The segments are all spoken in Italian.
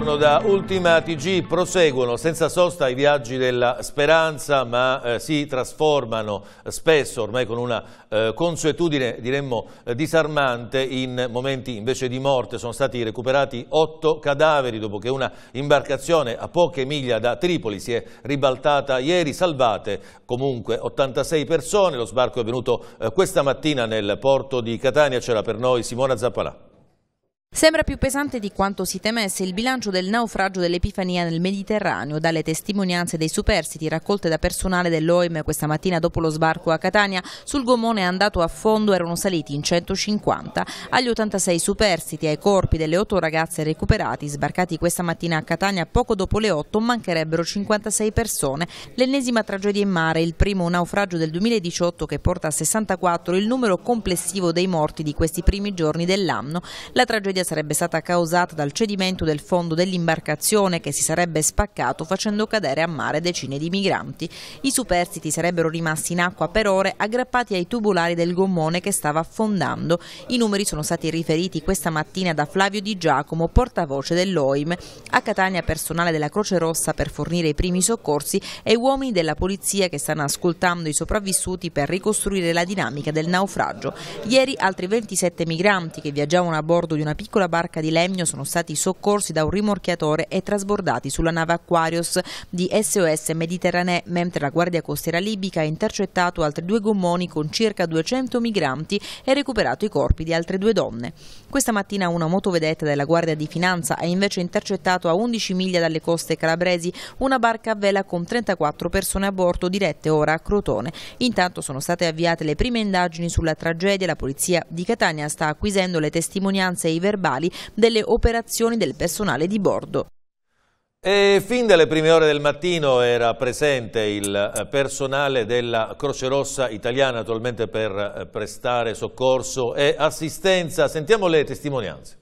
buongiorno da Ultima TG. Proseguono senza sosta i viaggi della speranza, ma eh, si trasformano spesso, ormai con una eh, consuetudine diremmo eh, disarmante, in momenti invece di morte. Sono stati recuperati otto cadaveri dopo che una imbarcazione a poche miglia da Tripoli si è ribaltata ieri, salvate comunque 86 persone. Lo sbarco è avvenuto eh, questa mattina nel porto di Catania. C'era per noi Simona Zappalà. Sembra più pesante di quanto si temesse il bilancio del naufragio dell'Epifania nel Mediterraneo, dalle testimonianze dei superstiti raccolte da personale dell'OIM questa mattina dopo lo sbarco a Catania, sul gomone andato a fondo erano saliti in 150. Agli 86 superstiti e ai corpi delle otto ragazze recuperati, sbarcati questa mattina a Catania poco dopo le 8, mancherebbero 56 persone. L'ennesima tragedia in mare, il primo naufragio del 2018 che porta a 64 il numero complessivo dei morti di questi primi giorni dell'anno. La tragedia sarebbe stata causata dal cedimento del fondo dell'imbarcazione che si sarebbe spaccato facendo cadere a mare decine di migranti. I superstiti sarebbero rimasti in acqua per ore aggrappati ai tubulari del gommone che stava affondando. I numeri sono stati riferiti questa mattina da Flavio Di Giacomo, portavoce dell'OIM. A Catania personale della Croce Rossa per fornire i primi soccorsi e uomini della polizia che stanno ascoltando i sopravvissuti per ricostruire la dinamica del naufragio. Ieri altri 27 migranti che viaggiavano a bordo di una piccola piccola barca di legno sono stati soccorsi da un rimorchiatore e trasbordati sulla nave Aquarius di SOS Mediterranee, mentre la Guardia Costiera Libica ha intercettato altri due gommoni con circa 200 migranti e recuperato i corpi di altre due donne. Questa mattina una motovedetta della Guardia di Finanza ha invece intercettato a 11 miglia dalle coste calabresi una barca a vela con 34 persone a bordo dirette ora a Crotone. Intanto sono state avviate le prime indagini sulla tragedia, la polizia di Catania sta acquisendo le testimonianze e i verbali verbali delle operazioni del personale di bordo. E fin dalle prime ore del mattino era presente il eh, personale della Croce Rossa italiana attualmente per eh, prestare soccorso e assistenza. Sentiamo le testimonianze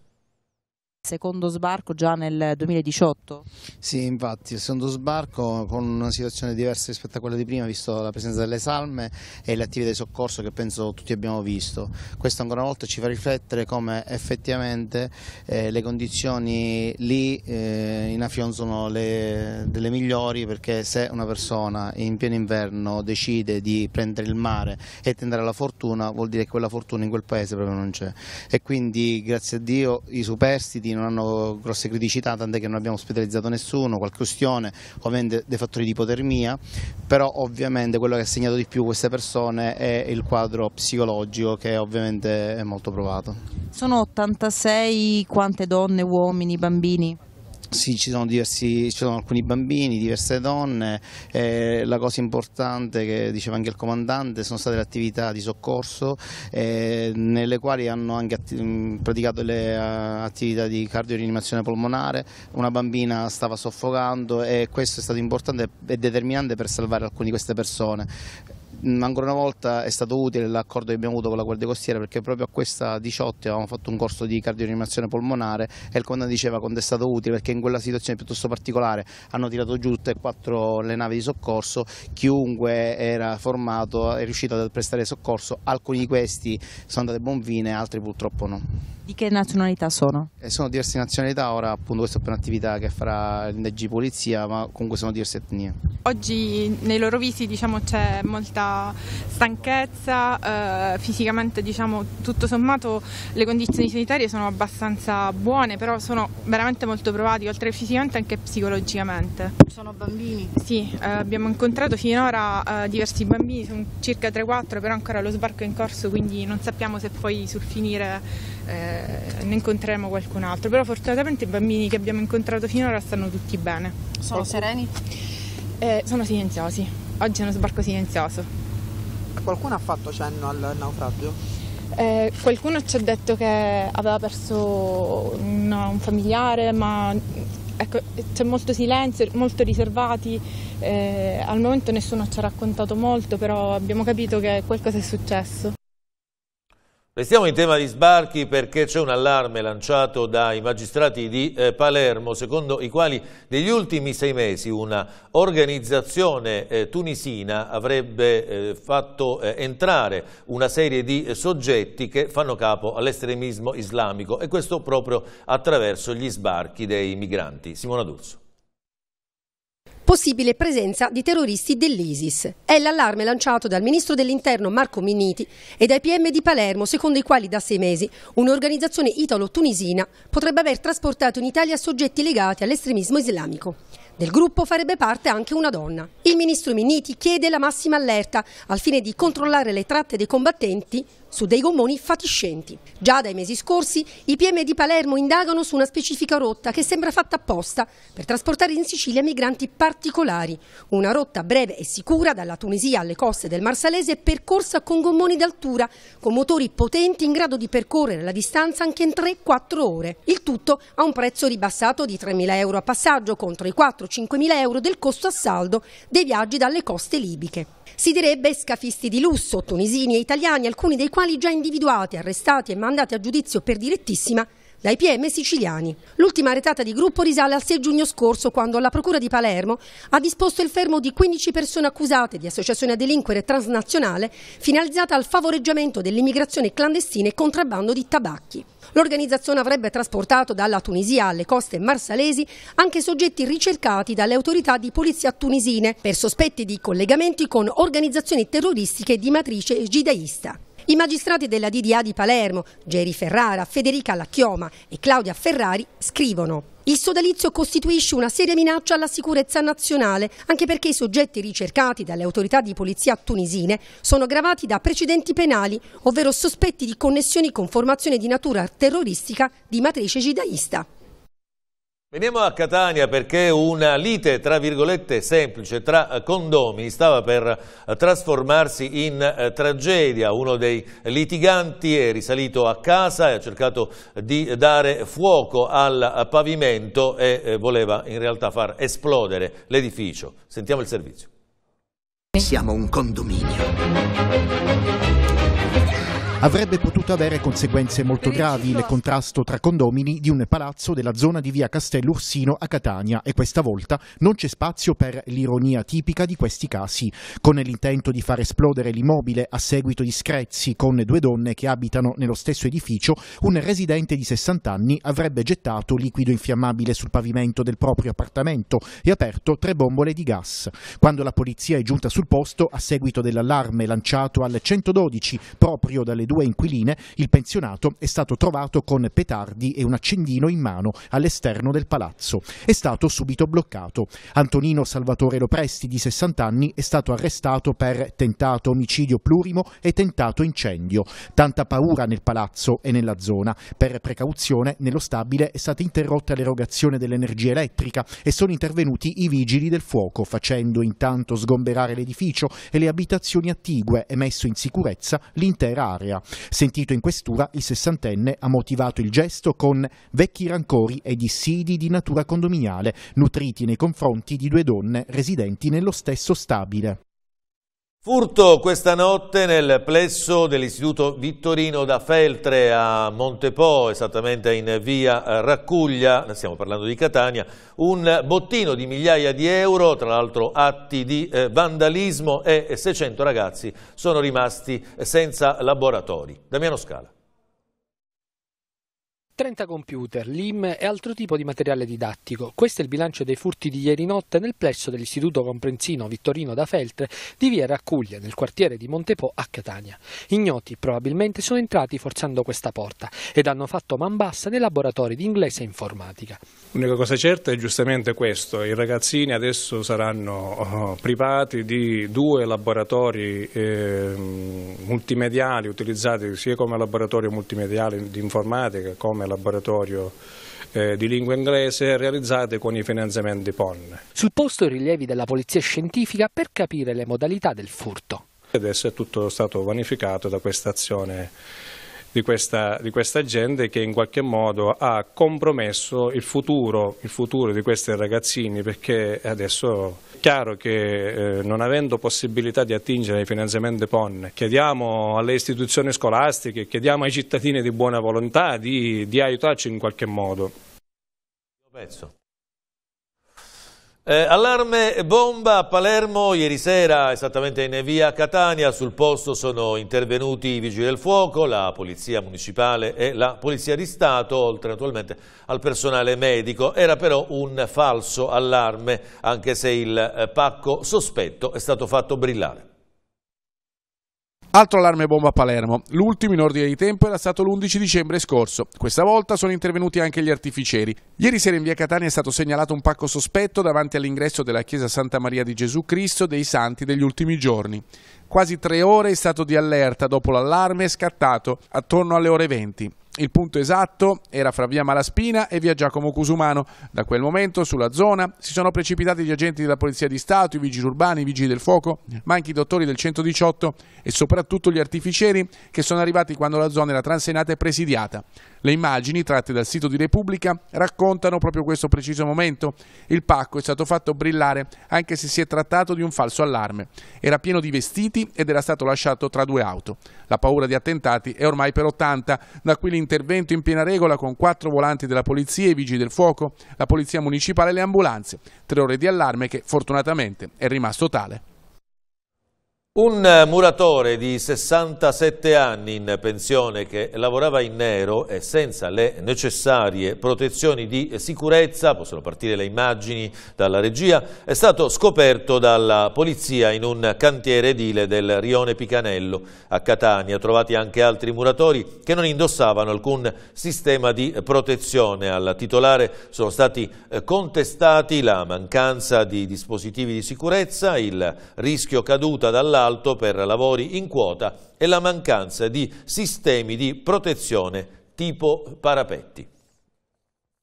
secondo sbarco già nel 2018? Sì, infatti, il secondo sbarco con una situazione diversa rispetto a quella di prima, visto la presenza delle salme e le attività di soccorso che penso tutti abbiamo visto. Questo ancora una volta ci fa riflettere come effettivamente eh, le condizioni lì eh, in Afion sono le, delle migliori perché se una persona in pieno inverno decide di prendere il mare e tendere alla fortuna, vuol dire che quella fortuna in quel paese proprio non c'è. E quindi, grazie a Dio, i superstiti non hanno grosse criticità, tant'è che non abbiamo ospitalizzato nessuno, qualche ustione, ovviamente dei fattori di ipotermia, però ovviamente quello che ha segnato di più queste persone è il quadro psicologico che ovviamente è molto provato. Sono 86 quante donne, uomini, bambini? Sì, ci sono, diversi, ci sono, alcuni bambini, diverse donne, eh, la cosa importante che diceva anche il comandante sono state le attività di soccorso eh, nelle quali hanno anche atti mm, praticato le uh, attività di cardiorinimazione polmonare, una bambina stava soffocando e questo è stato importante e determinante per salvare alcune di queste persone. Mm, ancora una volta è stato utile l'accordo che abbiamo avuto con la Guardia Costiera perché proprio a questa 18 avevamo fatto un corso di cardiorianimazione polmonare e il comandante diceva quando è stato utile perché in quella situazione piuttosto particolare hanno tirato giù tutte e quattro le navi di soccorso, chiunque era formato è riuscito a prestare soccorso, alcuni di questi sono andati a buon fine, altri purtroppo no. Di che nazionalità sono? Eh, sono diverse nazionalità, ora appunto questa è per un'attività che farà l'NG Polizia, ma comunque sono diverse etnie. Oggi nei loro visi diciamo, c'è molta stanchezza, eh, fisicamente diciamo, tutto sommato le condizioni sanitarie sono abbastanza buone, però sono veramente molto provati, oltre che fisicamente anche psicologicamente. Sono bambini? Sì, eh, abbiamo incontrato finora eh, diversi bambini, sono circa 3-4, però ancora lo sbarco è in corso, quindi non sappiamo se poi sul finire eh, ne incontreremo qualcun altro, però fortunatamente i bambini che abbiamo incontrato finora stanno tutti bene. Sono Qualcun- sereni? Eh, sono silenziosi, oggi è uno sbarco silenzioso. Qualcuno ha fatto cenno al naufragio? Eh, qualcuno ci ha detto che aveva perso un, un familiare, ma ecco, c'è molto silenzio, molto riservati. Eh, al momento nessuno ci ha raccontato molto, però abbiamo capito che qualcosa è successo. Restiamo in tema di sbarchi perché c'è un allarme lanciato dai magistrati di eh, Palermo, secondo i quali negli ultimi sei mesi una organizzazione eh, tunisina avrebbe eh, fatto eh, entrare una serie di soggetti che fanno capo all'estremismo islamico e questo proprio attraverso gli sbarchi dei migranti. Simona D'Urso possibile presenza di terroristi dell'ISIS. È l'allarme lanciato dal ministro dell'interno Marco Minniti e dai PM di Palermo, secondo i quali da sei mesi un'organizzazione italo-tunisina potrebbe aver trasportato in Italia soggetti legati all'estremismo islamico. Del gruppo farebbe parte anche una donna. Il ministro Minniti chiede la massima allerta al fine di controllare le tratte dei combattenti su dei gommoni fatiscenti. Già dai mesi scorsi i PM di Palermo indagano su una specifica rotta che sembra fatta apposta per trasportare in Sicilia migranti particolari. Una rotta breve e sicura dalla Tunisia alle coste del Marsalese percorsa con gommoni d'altura, con motori potenti in grado di percorrere la distanza anche in 3-4 ore. Il tutto a un prezzo ribassato di 3.000 euro a passaggio contro i 4-5.000 euro del costo a saldo dei viaggi dalle coste libiche. Si direbbe scafisti di lusso, tunisini e italiani, alcuni dei quali già individuati, arrestati e mandati a giudizio per direttissima dai PM siciliani. L'ultima retata di gruppo risale al 6 giugno scorso quando la Procura di Palermo ha disposto il fermo di 15 persone accusate di associazione a delinquere transnazionale finalizzata al favoreggiamento dell'immigrazione clandestina e contrabbando di tabacchi. L'organizzazione avrebbe trasportato dalla Tunisia alle coste marsalesi anche soggetti ricercati dalle autorità di polizia tunisine per sospetti di collegamenti con organizzazioni terroristiche di matrice gidaista. I magistrati della DDA di Palermo, Geri Ferrara, Federica Lacchioma e Claudia Ferrari scrivono il sodalizio costituisce una seria minaccia alla sicurezza nazionale, anche perché i soggetti ricercati dalle autorità di polizia tunisine sono gravati da precedenti penali, ovvero sospetti di connessioni con formazioni di natura terroristica di matrice gidaista. Veniamo a Catania perché una lite, tra virgolette, semplice tra eh, condomini stava per eh, trasformarsi in eh, tragedia. Uno dei litiganti è risalito a casa e ha cercato di dare fuoco al pavimento e voleva in realtà far esplodere l'edificio. Sentiamo il servizio. Siamo un condominio avrebbe potuto avere conseguenze molto gravi il contrasto tra condomini di un palazzo della zona di via Castello Ursino a Catania e questa volta non c'è spazio per l'ironia tipica di questi casi. Con l'intento di far esplodere l'immobile a seguito di screzzi con due donne che abitano nello stesso edificio, un residente di 60 anni avrebbe gettato liquido infiammabile sul pavimento del proprio appartamento e aperto tre bombole di gas. Quando la polizia è giunta sul posto, a seguito dell'allarme lanciato al 112 proprio dalle le due inquiline, il pensionato è stato trovato con petardi e un accendino in mano all'esterno del palazzo. È stato subito bloccato. Antonino Salvatore Lopresti, di 60 anni, è stato arrestato per tentato omicidio plurimo e tentato incendio. Tanta paura nel palazzo e nella zona. Per precauzione, nello stabile è stata interrotta l'erogazione dell'energia elettrica e sono intervenuti i vigili del fuoco, facendo intanto sgomberare l'edificio e le abitazioni attigue e messo in sicurezza l'intera area Ivrea. Sentito in questura, il sessantenne ha motivato il gesto con vecchi rancori e dissidi di natura condominiale, nutriti nei confronti di due donne residenti nello stesso stabile. Furto questa notte nel plesso dell'Istituto Vittorino da Feltre a Montepo, esattamente in via Raccuglia, stiamo parlando di Catania, un bottino di migliaia di euro, tra l'altro atti di eh, vandalismo e 600 ragazzi sono rimasti senza laboratori. Damiano Scala. 30 computer, LIM e altro tipo di materiale didattico. Questo è il bilancio dei furti di ieri notte nel plesso dell'Istituto Comprensino Vittorino da Feltre di Via Raccuglia, nel quartiere di Montepò a Catania. Ignoti probabilmente sono entrati forzando questa porta ed hanno fatto man bassa nei laboratori di inglese e informatica. L'unica cosa certa è giustamente questo, i ragazzini adesso saranno oh, privati di due laboratori eh, multimediali utilizzati sia come laboratorio multimediale di informatica come insieme laboratorio eh, di lingua inglese realizzate con i finanziamenti PON. Sul posto rilievi della polizia scientifica per capire le modalità del furto. Adesso è tutto stato vanificato da questa azione di questa, di questa, gente che in qualche modo ha compromesso il futuro, il futuro di questi ragazzini perché adesso è chiaro che eh, non avendo possibilità di attingere ai finanziamenti PON chiediamo alle istituzioni scolastiche, chiediamo ai cittadini di buona volontà di, di aiutarci in qualche modo. Pezzo. Eh, allarme bomba a Palermo ieri sera, esattamente in via Catania, sul posto sono intervenuti i vigili del fuoco, la polizia municipale e la polizia di Stato, oltre naturalmente al personale medico. Era però un falso allarme, anche se il eh, pacco sospetto è stato fatto brillare. Altro allarme bomba a Palermo. L'ultimo in ordine di tempo era stato l'11 dicembre scorso. Questa volta sono intervenuti anche gli artificieri. Ieri sera in via Catania è stato segnalato un pacco sospetto davanti all'ingresso della chiesa Santa Maria di Gesù Cristo dei Santi degli ultimi giorni. Quasi tre ore è stato di allerta dopo l'allarme scattato attorno alle ore 20. Il punto esatto era fra via Malaspina e via Giacomo Cusumano. Da quel momento sulla zona si sono precipitati gli agenti della Polizia di Stato, i vigili urbani, i vigili del fuoco, ma anche i dottori del 118 e soprattutto gli artificieri che sono arrivati quando la zona era transenata e presidiata le immagini tratte dal sito di Repubblica raccontano proprio questo preciso momento. Il pacco è stato fatto brillare anche se si è trattato di un falso allarme. Era pieno di vestiti ed era stato lasciato tra due auto. La paura di attentati è ormai per 80, da qui l'intervento in piena regola con quattro volanti della polizia, i vigili del fuoco, la polizia municipale e le ambulanze. Tre ore di allarme che fortunatamente è rimasto tale. Un muratore di 67 anni in pensione che lavorava in nero e senza le necessarie protezioni di sicurezza, possono partire le immagini dalla regia, è stato scoperto dalla polizia in un cantiere edile del Rione Picanello a Catania, trovati anche altri muratori che non indossavano alcun sistema di protezione. Al titolare sono stati eh, contestati la mancanza di dispositivi di sicurezza, il rischio caduta dall'alto l'alto per lavori in quota e la mancanza di sistemi di protezione tipo parapetti.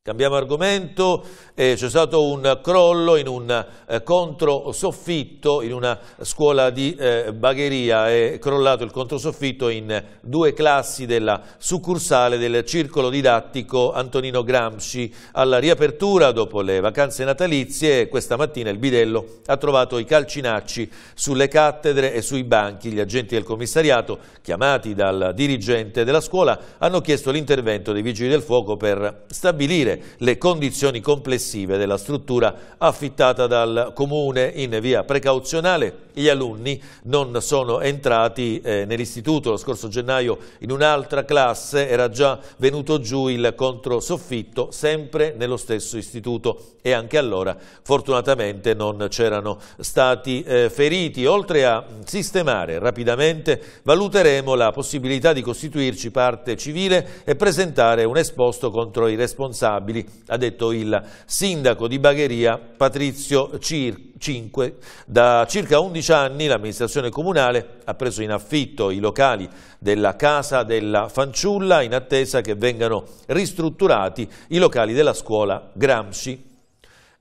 Cambiamo argomento, eh, c'è stato un crollo in un eh, controsoffitto in una scuola di eh, Bagheria, è crollato il controsoffitto in due classi della succursale del circolo didattico Antonino Gramsci. Alla riapertura dopo le vacanze natalizie questa mattina il bidello ha trovato i calcinacci sulle cattedre e sui banchi. Gli agenti del commissariato, chiamati dal dirigente della scuola, hanno chiesto l'intervento dei vigili del fuoco per stabilire snellire le condizioni complessive della struttura affittata dal Comune in via precauzionale. Gli alunni non sono entrati eh, nell'istituto lo scorso gennaio in un'altra classe, era già venuto giù il controsoffitto, sempre nello stesso istituto e anche allora fortunatamente non c'erano stati eh, feriti. Oltre a sistemare rapidamente, valuteremo la possibilità di costituirci parte civile e presentare un esposto contro i responsabili rinnovabili, ha detto il sindaco di Bagheria Patrizio Cir 5. Da circa 11 anni l'amministrazione comunale ha preso in affitto i locali della Casa della Fanciulla in attesa che vengano ristrutturati i locali della scuola Gramsci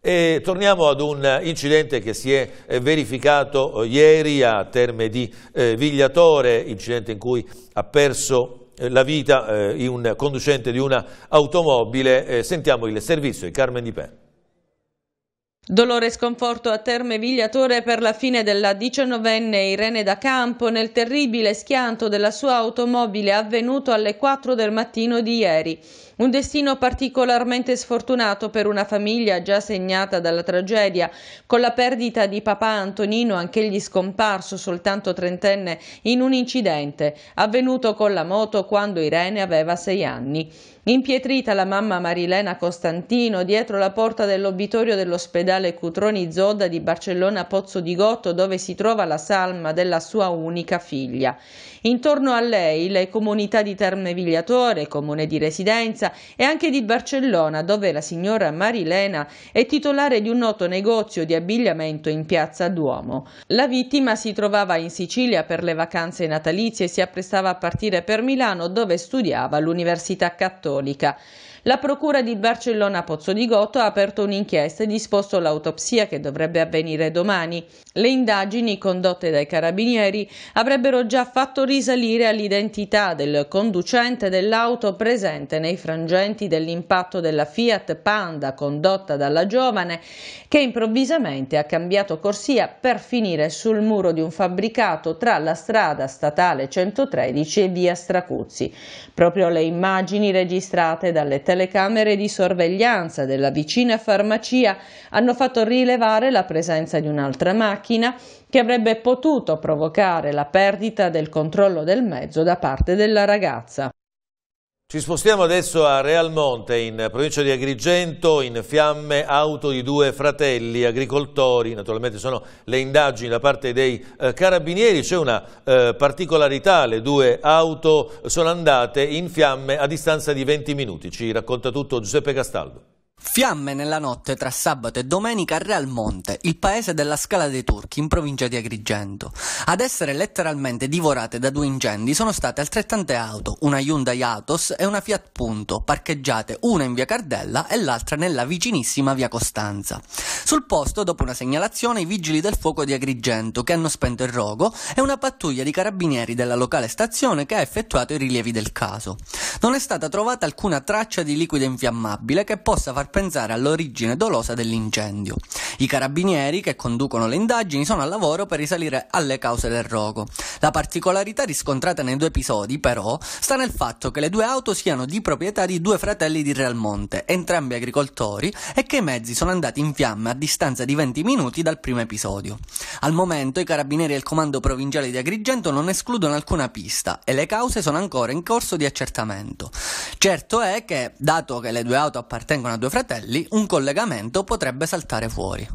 e torniamo ad un incidente che si è eh, verificato eh, ieri a Terme di eh, Vigliatore, incidente in cui ha perso eh, la vita eh, un conducente di un'automobile. Eh, sentiamo il servizio di Carmen Di Pè. Dolore e sconforto a Terme Vigliatore per la fine della diciannovenne Irene da Campo nel terribile schianto della sua automobile avvenuto alle 4 del mattino di ieri. Un destino particolarmente sfortunato per una famiglia già segnata dalla tragedia, con la perdita di papà Antonino, anch'egli scomparso, soltanto trentenne, in un incidente avvenuto con la moto quando Irene aveva sei anni. Impietrita la mamma Marilena Costantino dietro la porta dell'obitorio dell'ospedale Cutroni Zoda di Barcellona Pozzo di Gotto dove si trova la salma della sua unica figlia. Intorno a lei le comunità di Terme Vigliatore, comune di residenza, e anche di Barcellona, dove la signora Marilena è titolare di un noto negozio di abbigliamento in piazza Duomo. La vittima si trovava in Sicilia per le vacanze natalizie e si apprestava a partire per Milano, dove studiava all'Università Cattolica. La Procura di Barcellona Pozzo di Gotto ha aperto un'inchiesta e disposto l'autopsia che dovrebbe avvenire domani. Le indagini condotte dai carabinieri avrebbero già fatto risalire all'identità del conducente dell'auto presente nei frangenti dell'impatto della Fiat Panda condotta dalla giovane che improvvisamente ha cambiato corsia per finire sul muro di un fabbricato tra la strada statale 113 e via Stracuzzi. Proprio le immagini registrate dalle tre telecamere di sorveglianza della vicina farmacia hanno fatto rilevare la presenza di un'altra macchina che avrebbe potuto provocare la perdita del controllo del mezzo da parte della ragazza. Ci spostiamo adesso a Real Monte, in provincia di Agrigento, in fiamme auto di due fratelli agricoltori, naturalmente sono le indagini da parte dei eh, carabinieri, c'è una eh, particolarità, le due auto sono andate in fiamme a distanza di 20 minuti, ci racconta tutto Giuseppe Castaldo. Fiamme nella notte tra sabato e domenica a Real Monte, il paese della Scala dei Turchi, in provincia di Agrigento. Ad essere letteralmente divorate da due incendi sono state altrettante auto, una Hyundai Atos e una Fiat Punto, parcheggiate una in via Cardella e l'altra nella vicinissima via Costanza. Sul posto, dopo una segnalazione, i vigili del fuoco di Agrigento, che hanno spento il rogo, e una pattuglia di carabinieri della locale stazione che ha effettuato i rilievi del caso. Non è stata trovata alcuna traccia di liquido infiammabile che possa far pensare all'origine dolosa dell'incendio. I carabinieri che conducono le indagini sono al lavoro per risalire alle cause del rogo. La particolarità riscontrata nei due episodi, però, sta nel fatto che le due auto siano di proprietà di due fratelli di Realmonte, entrambi agricoltori, e che i mezzi sono andati in fiamme a distanza di 20 minuti dal primo episodio. Al momento i carabinieri e il comando provinciale di Agrigento non escludono alcuna pista e le cause sono ancora in corso di accertamento. Certo è che, dato che le due auto appartengono a due fratelli, fratelli un collegamento potrebbe saltare fuori.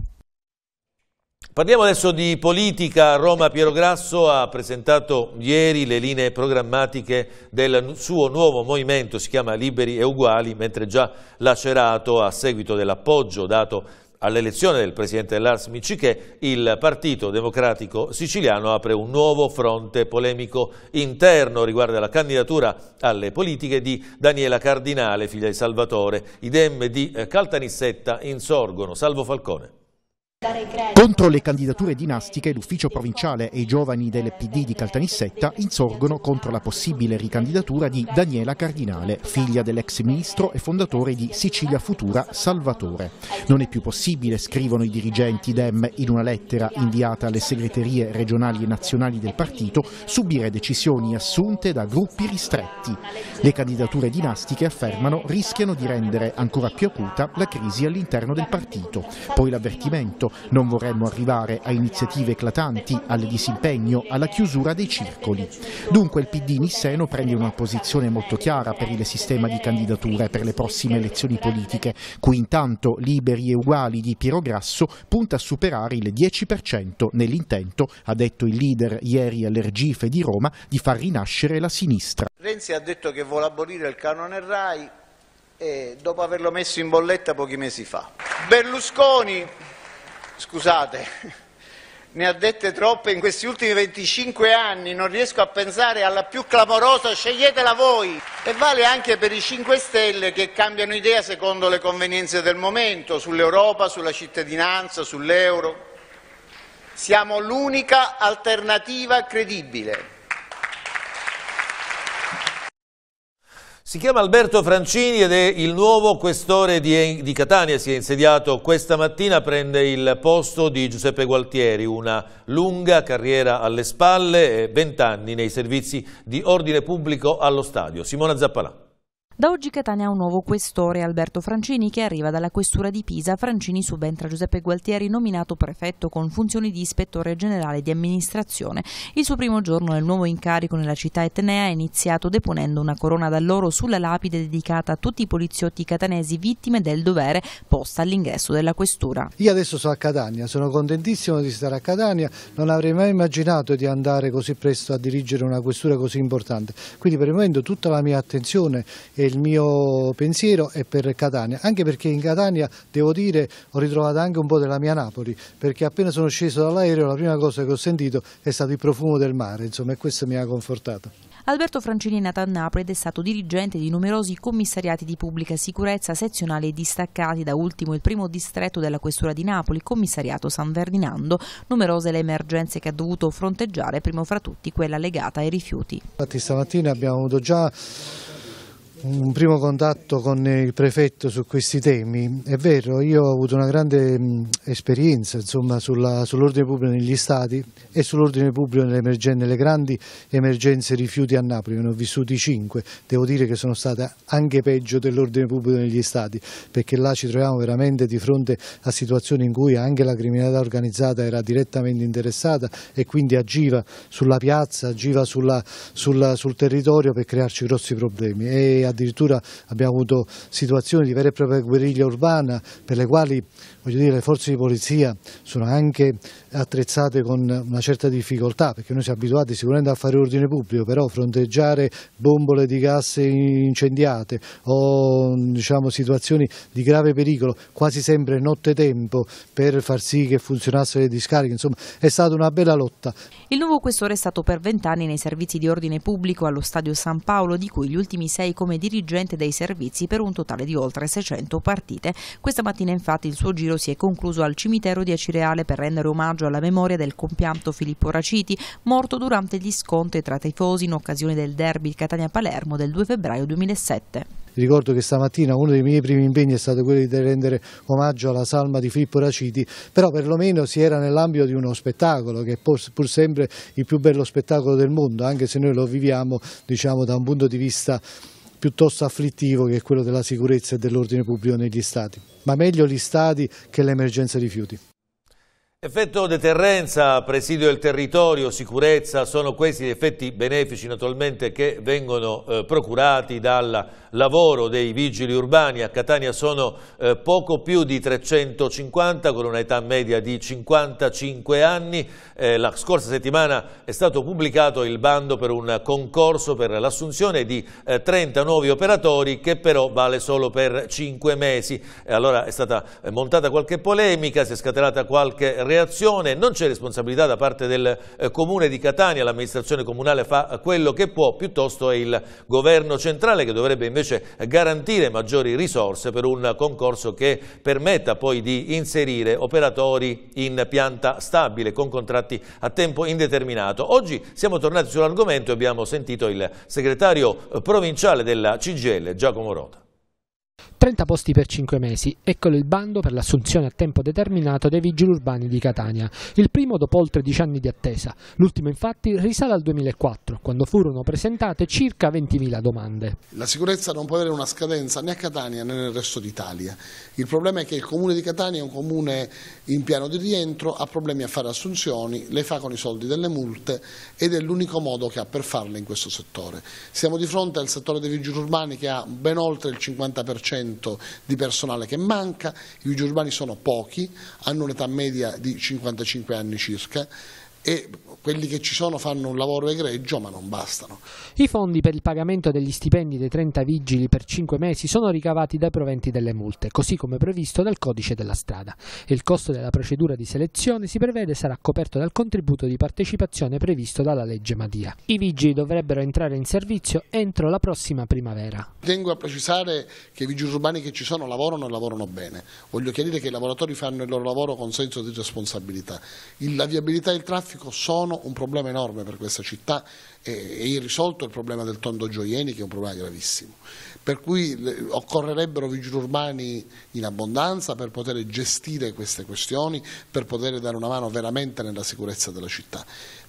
Parliamo adesso di politica. Roma Piero Grasso ha presentato ieri le linee programmatiche del suo nuovo movimento, si chiama Liberi e Uguali, mentre già lacerato a seguito dell'appoggio dato all'elezione del presidente Lars Miciche, il Partito Democratico Siciliano apre un nuovo fronte polemico interno riguardo alla candidatura alle politiche di Daniela Cardinale, figlia di Salvatore, idem di eh, Caltanissetta insorgono. Salvo Falcone. Contro le candidature dinastiche l'ufficio provinciale e i giovani del PD di Caltanissetta insorgono contro la possibile ricandidatura di Daniela Cardinale, figlia dell'ex ministro e fondatore di Sicilia Futura Salvatore. Non è più possibile, scrivono i dirigenti DEM in una lettera inviata alle segreterie regionali e nazionali del partito, subire decisioni assunte da gruppi ristretti. Le candidature dinastiche, affermano, rischiano di rendere ancora più acuta la crisi all'interno del partito. Poi l'avvertimento Parlamento. Non vorremmo arrivare a iniziative eclatanti, al disimpegno, alla chiusura dei circoli. Dunque il PD Nisseno prende una posizione molto chiara per il sistema di candidature per le prossime elezioni politiche, cui intanto Liberi e Uguali di Piero Grasso punta a superare il 10% nell'intento, ha detto il leader ieri all'Ergife di Roma, di far rinascere la sinistra. Renzi ha detto che vuole abolire il canone RAI dopo averlo messo in bolletta pochi mesi fa. Berlusconi Scusate, ne ha dette troppe in questi ultimi 25 anni, non riesco a pensare alla più clamorosa, sceglietela voi. E vale anche per i 5 Stelle che cambiano idea secondo le convenienze del momento, sull'Europa, sulla cittadinanza, sull'euro. Siamo l'unica alternativa credibile. Si chiama Alberto Francini ed è il nuovo questore di, di, Catania, si è insediato questa mattina, prende il posto di Giuseppe Gualtieri, una lunga carriera alle spalle, e 20 anni nei servizi di ordine pubblico allo stadio. Simona Zappalà. Da oggi Catania ha un nuovo questore, Alberto Francini, che arriva dalla questura di Pisa. Francini subentra Giuseppe Gualtieri, nominato prefetto con funzioni di ispettore generale di amministrazione. Il suo primo giorno nel nuovo incarico nella città etnea è iniziato deponendo una corona d'alloro sulla lapide dedicata a tutti i poliziotti catanesi vittime del dovere posta all'ingresso della questura. Io adesso sono a Catania, sono contentissimo di stare a Catania, non avrei mai immaginato di andare così presto a dirigere una questura così importante. Quindi per il momento tutta la mia attenzione è il mio pensiero è per Catania, anche perché in Catania devo dire ho ritrovato anche un po' della mia Napoli, perché appena sono sceso dall'aereo la prima cosa che ho sentito è stato il profumo del mare, insomma e questo mi ha confortato. Alberto Francini è nato a Napoli ed è stato dirigente di numerosi commissariati di pubblica sicurezza sezionali e distaccati, da ultimo il primo distretto della Questura di Napoli, commissariato San Ferdinando, numerose le emergenze che ha dovuto fronteggiare, primo fra tutti quella legata ai rifiuti. Infatti stamattina abbiamo avuto già un primo contatto con il prefetto su questi temi. È vero, io ho avuto una grande mh, mm, esperienza sull'ordine pubblico negli stati e sull'ordine pubblico nelle, nelle, grandi emergenze rifiuti a Napoli, ne ho vissuti cinque, devo dire che sono state anche peggio dell'ordine pubblico negli stati, perché là ci troviamo veramente di fronte a situazioni in cui anche la criminalità organizzata era direttamente interessata e quindi agiva sulla piazza, agiva sulla, sulla, sul territorio per crearci grossi problemi. E addirittura abbiamo avuto situazioni di vera e propria guerriglia urbana per le quali voglio dire, le forze di polizia sono anche attrezzate con una certa difficoltà perché noi siamo abituati sicuramente a fare ordine pubblico, però fronteggiare bombole di gas incendiate o diciamo, situazioni di grave pericolo quasi sempre nottetempo per far sì che funzionassero le discariche, insomma è stata una bella lotta. Il nuovo questore è stato per vent'anni nei servizi di ordine pubblico allo Stadio San Paolo, di cui gli ultimi sei come dirigente dei servizi per un totale di oltre 600 partite. Questa mattina infatti il suo giro corteo si è concluso al cimitero di Acireale per rendere omaggio alla memoria del compianto Filippo Raciti, morto durante gli scontri tra tifosi in occasione del derby Catania-Palermo del 2 febbraio 2007. Ricordo che stamattina uno dei miei primi impegni è stato quello di rendere omaggio alla salma di Filippo Raciti, però perlomeno si era nell'ambito di uno spettacolo che è pur sempre il più bello spettacolo del mondo, anche se noi lo viviamo diciamo, da un punto di vista piuttosto afflittivo che è quello della sicurezza e dell'ordine pubblico negli stati, ma meglio gli stati che l'emergenza rifiuti. Effetto deterrenza, presidio del territorio, sicurezza, sono questi gli effetti benefici naturalmente che vengono eh, procurati dal lavoro dei vigili urbani. A Catania sono eh, poco più di 350 con un'età media di 55 anni. Eh, la scorsa settimana è stato pubblicato il bando per un concorso per l'assunzione di 30 eh, nuovi operatori che però vale solo per 5 mesi. allora è stata eh, montata qualche polemica, si è scatenata qualche reazione reazione, non c'è responsabilità da parte del eh, Comune di Catania, l'amministrazione comunale fa quello che può, piuttosto è il governo centrale che dovrebbe invece garantire maggiori risorse per un concorso che permetta poi di inserire operatori in pianta stabile con contratti a tempo indeterminato. Oggi siamo tornati sull'argomento e abbiamo sentito il segretario provinciale della CGL, Giacomo Rota. 30 posti per 5 mesi, eccolo il bando per l'assunzione a tempo determinato dei vigili urbani di Catania, il primo dopo oltre 10 anni di attesa, l'ultimo infatti risale al 2004, quando furono presentate circa 20.000 domande. La sicurezza non può avere una scadenza né a Catania né nel resto d'Italia, il problema è che il comune di Catania è un comune in piano di rientro, ha problemi a fare assunzioni, le fa con i soldi delle multe ed è l'unico modo che ha per farle in questo settore. Siamo di fronte al settore dei vigili urbani che ha ben oltre il 50% 50% di personale che manca, i vigili urbani sono pochi, hanno un'età media di 55 anni circa e quelli che ci sono fanno un lavoro egregio ma non bastano. I fondi per il pagamento degli stipendi dei 30 vigili per 5 mesi sono ricavati dai proventi delle multe, così come previsto dal codice della strada. Il costo della procedura di selezione si prevede sarà coperto dal contributo di partecipazione previsto dalla legge Madia. I vigili dovrebbero entrare in servizio entro la prossima primavera. Tengo a precisare che i vigili urbani che ci sono lavorano e lavorano bene. Voglio chiarire che i lavoratori fanno il loro lavoro con senso di responsabilità. La viabilità e il traffico traffico sono un problema enorme per questa città e, irrisolto il problema del Tondo Gioieni che è un problema gravissimo. Per cui occorrerebbero vigili urbani in abbondanza per poter gestire queste questioni, per poter dare una mano veramente nella sicurezza della città.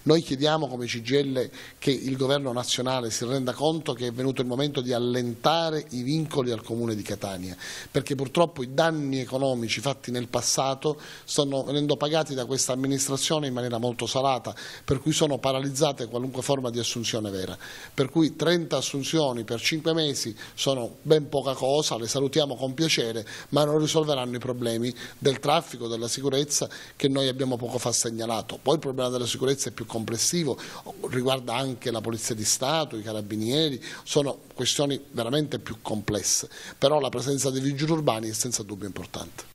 Noi chiediamo come CGL che il governo nazionale si renda conto che è venuto il momento di allentare i vincoli al comune di Catania, perché purtroppo i danni economici fatti nel passato stanno venendo pagati da questa amministrazione in maniera molto salata, per cui sono paralizzate qualunque forma di assunzione vera. Per cui 30 assunzioni per 5 mesi sono ben poca cosa, le salutiamo con piacere, ma non risolveranno i problemi del traffico, della sicurezza che noi abbiamo poco fa segnalato. Poi il problema della sicurezza è più complesso complessivo, riguarda anche la Polizia di Stato, i Carabinieri, sono questioni veramente più complesse, però la presenza dei vigili urbani è senza dubbio importante.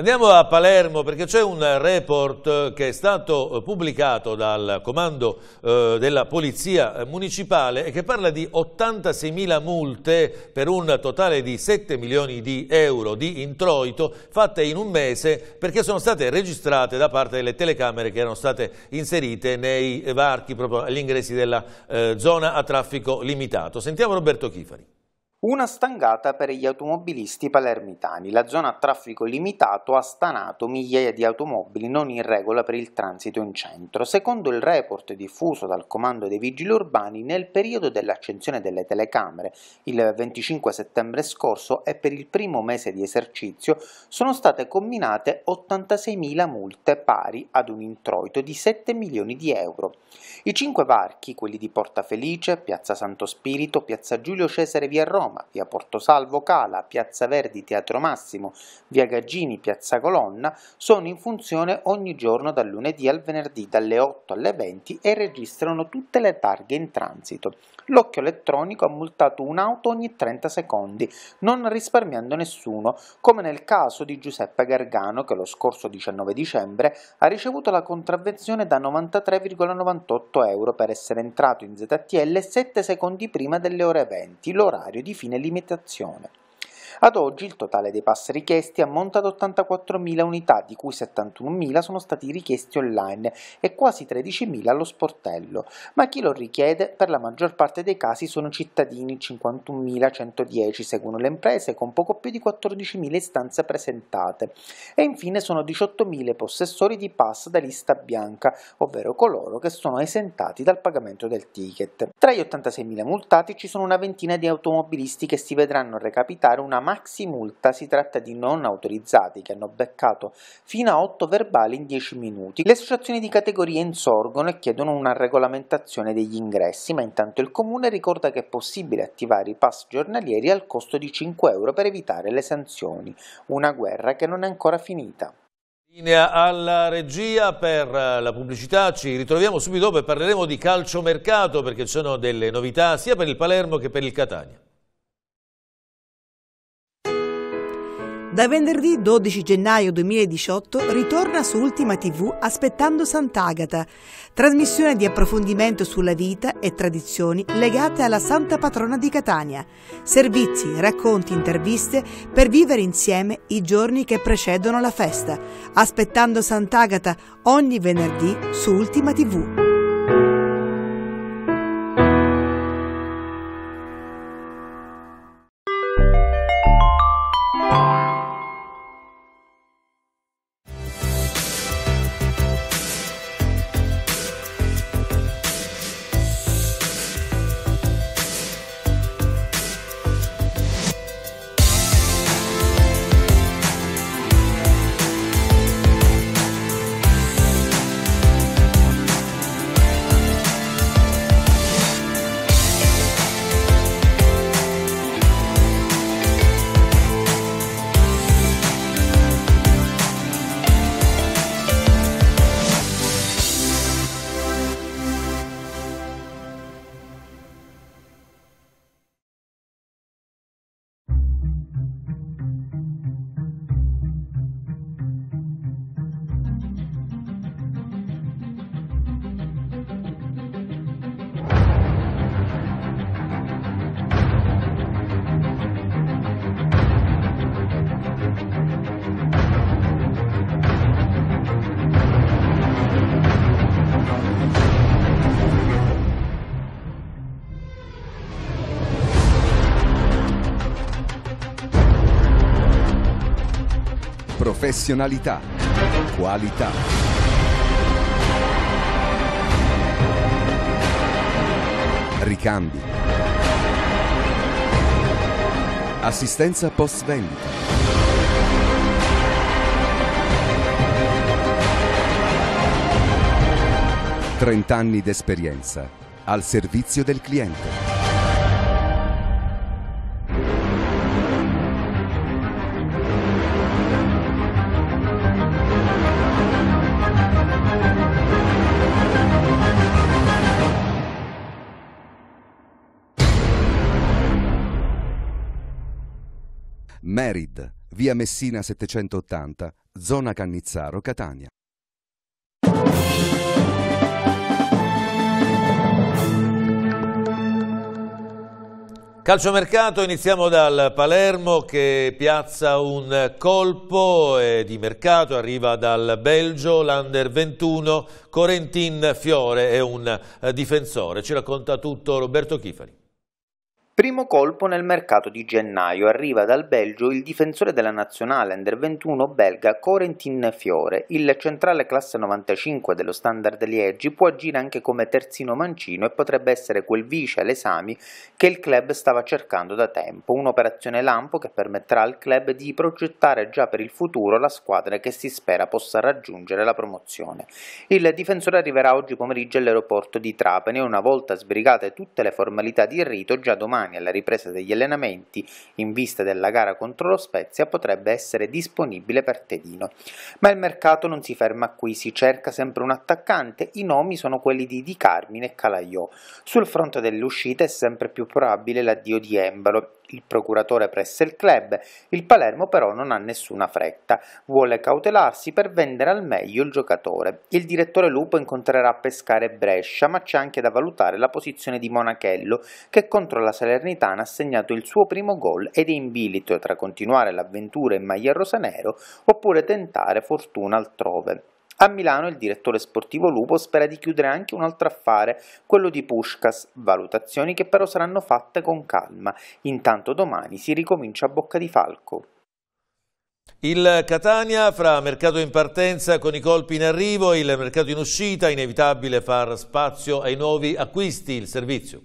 Andiamo a Palermo perché c'è un report che è stato eh, pubblicato dal comando eh, della Polizia Municipale e che parla di 86.000 multe per un totale di 7 milioni di euro di introito fatte in un mese perché sono state registrate da parte delle telecamere che erano state inserite nei varchi proprio agli ingressi della eh, zona a traffico limitato. Sentiamo Roberto Chifari. Una stangata per gli automobilisti palermitani. La zona a traffico limitato ha stanato migliaia di automobili non in regola per il transito in centro. Secondo il report diffuso dal Comando dei Vigili Urbani, nel periodo dell'accensione delle telecamere, il 25 settembre scorso e per il primo mese di esercizio, sono state comminate 86.000 multe pari ad un introito di 7 milioni di euro. I cinque parchi, quelli di Porta Felice, Piazza Santo Spirito, Piazza Giulio Cesare via Roma, Roma, via Portosalvo Cala, Piazza Verdi, Teatro Massimo, via Gaggini, Piazza Colonna, sono in funzione ogni giorno dal lunedì al venerdì dalle 8 alle 20 e registrano tutte le targhe in transito. L'occhio elettronico ha multato un'auto ogni 30 secondi, non risparmiando nessuno, come nel caso di Giuseppe Gargano che lo scorso 19 dicembre ha ricevuto la contravvenzione da 93,98 euro per essere entrato in ZTL 7 secondi prima delle ore 20, l'orario di fine limitazione. Ad oggi il totale dei pass richiesti ammonta ad 84.000 unità, di cui 71.000 sono stati richiesti online e quasi 13.000 allo sportello, ma chi lo richiede per la maggior parte dei casi sono cittadini 51.110 seguono le imprese con poco più di 14.000 istanze presentate e infine sono 18.000 possessori di pass da lista bianca, ovvero coloro che sono esentati dal pagamento del ticket. Tra gli 86.000 multati ci sono una ventina di automobilisti che si vedranno recapitare una maxi multa si tratta di non autorizzati che hanno beccato fino a 8 verbali in 10 minuti. Le associazioni di categoria insorgono e chiedono una regolamentazione degli ingressi, ma intanto il comune ricorda che è possibile attivare i pass giornalieri al costo di 5 euro per evitare le sanzioni, una guerra che non è ancora finita. Linea alla regia per la pubblicità, ci ritroviamo subito dopo e parleremo di calciomercato perché ci sono delle novità sia per il Palermo che per il Catania. Da venerdì 12 gennaio 2018 ritorna su Ultima TV Aspettando Sant'Agata, trasmissione di approfondimento sulla vita e tradizioni legate alla Santa Patrona di Catania. Servizi, racconti, interviste per vivere insieme i giorni che precedono la festa. Aspettando Sant'Agata ogni venerdì su Ultima TV. Professionalità. Qualità. Ricambi. Assistenza post vendita. Trent'anni d'esperienza al servizio del cliente. Merid, via Messina 780, zona Cannizzaro, Catania. Calciomercato, iniziamo dal Palermo che piazza un colpo eh, di mercato, arriva dal Belgio, l'Under 21, Corentin Fiore è un eh, difensore, ci racconta tutto Roberto Chifari. Primo colpo nel mercato di gennaio, arriva dal Belgio il difensore della nazionale under 21 belga Corentin Fiore. Il centrale classe 95 dello Standard Liegi può agire anche come terzino mancino e potrebbe essere quel vice all'esami che il club stava cercando da tempo, un'operazione lampo che permetterà al club di progettare già per il futuro la squadra che si spera possa raggiungere la promozione. Il difensore arriverà oggi pomeriggio all'aeroporto di Trapani e una volta sbrigate tutte le formalità di rito già domani domani alla ripresa degli allenamenti in vista della gara contro lo Spezia potrebbe essere disponibile per Tedino. Ma il mercato non si ferma qui, si cerca sempre un attaccante, i nomi sono quelli di Di Carmine e Calaiò. Sul fronte delle uscite è sempre più probabile l'addio di Embalo il procuratore presso il club, il Palermo però non ha nessuna fretta, vuole cautelarsi per vendere al meglio il giocatore. Il direttore Lupo incontrerà Pescare Brescia, ma c'è anche da valutare la posizione di Monachello, che contro la Salernitana ha segnato il suo primo gol ed è in bilito tra continuare l'avventura in maglia rosanero oppure tentare fortuna altrove. A Milano il direttore sportivo Lupo spera di chiudere anche un altro affare, quello di Pushkas, valutazioni che però saranno fatte con calma. Intanto domani si ricomincia a Bocca di Falco. Il Catania fra mercato in partenza con i colpi in arrivo e il mercato in uscita, inevitabile far spazio ai nuovi acquisti, il servizio.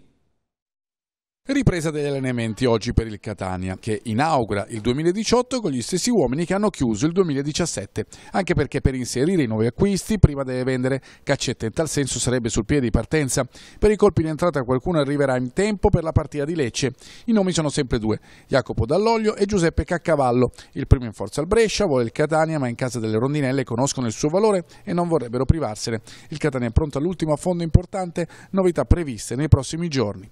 Ripresa degli allenamenti oggi per il Catania, che inaugura il 2018 con gli stessi uomini che hanno chiuso il 2017, anche perché per inserire i nuovi acquisti prima deve vendere caccette, in tal senso sarebbe sul piede di partenza. Per i colpi di entrata qualcuno arriverà in tempo per la partita di Lecce. I nomi sono sempre due, Jacopo Dall'Oglio e Giuseppe Caccavallo. Il primo in forza al Brescia, vuole il Catania, ma in casa delle rondinelle conoscono il suo valore e non vorrebbero privarsene. Il Catania è pronto all'ultimo affondo importante, novità previste nei prossimi giorni.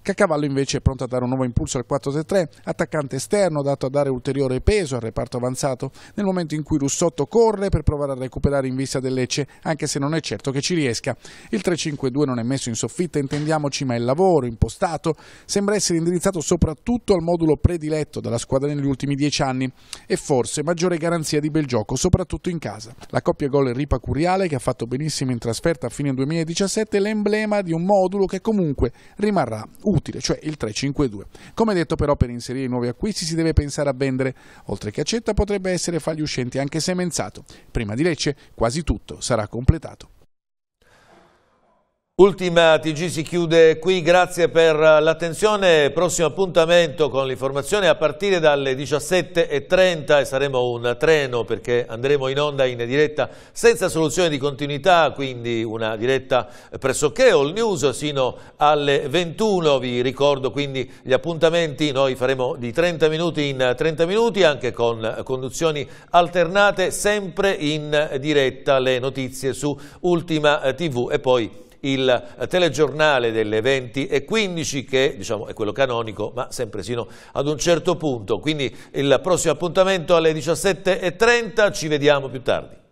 Caccavallo in invece è pronto a dare un nuovo impulso al 4-3-3, attaccante esterno dato a dare ulteriore peso al reparto avanzato nel momento in cui Russotto corre per provare a recuperare in vista del Lecce, anche se non è certo che ci riesca. Il 3-5-2 non è messo in soffitta, intendiamoci, ma il lavoro impostato sembra essere indirizzato soprattutto al modulo prediletto dalla squadra negli ultimi dieci anni e forse maggiore garanzia di bel gioco, soprattutto in casa. La coppia gol Ripa Curiale, che ha fatto benissimo in trasferta a fine 2017, è l'emblema di un modulo che comunque rimarrà utile, cioè il 352. Come detto però per inserire i nuovi acquisti si deve pensare a vendere, oltre che accetta potrebbe essere fagli uscenti anche semenzato. Prima di Lecce quasi tutto sarà completato. Ultima TG si chiude qui, grazie per l'attenzione, prossimo appuntamento con l'informazione a partire dalle 17.30 e saremo un treno perché andremo in onda in diretta senza soluzione di continuità, quindi una diretta pressoché all news sino alle 21, vi ricordo quindi gli appuntamenti, noi faremo di 30 minuti in 30 minuti anche con conduzioni alternate, sempre in diretta le notizie su Ultima TV e poi il telegiornale delle 20 e 15 che diciamo, è quello canonico ma sempre sino ad un certo punto. Quindi il prossimo appuntamento alle 17.30, ci vediamo più tardi.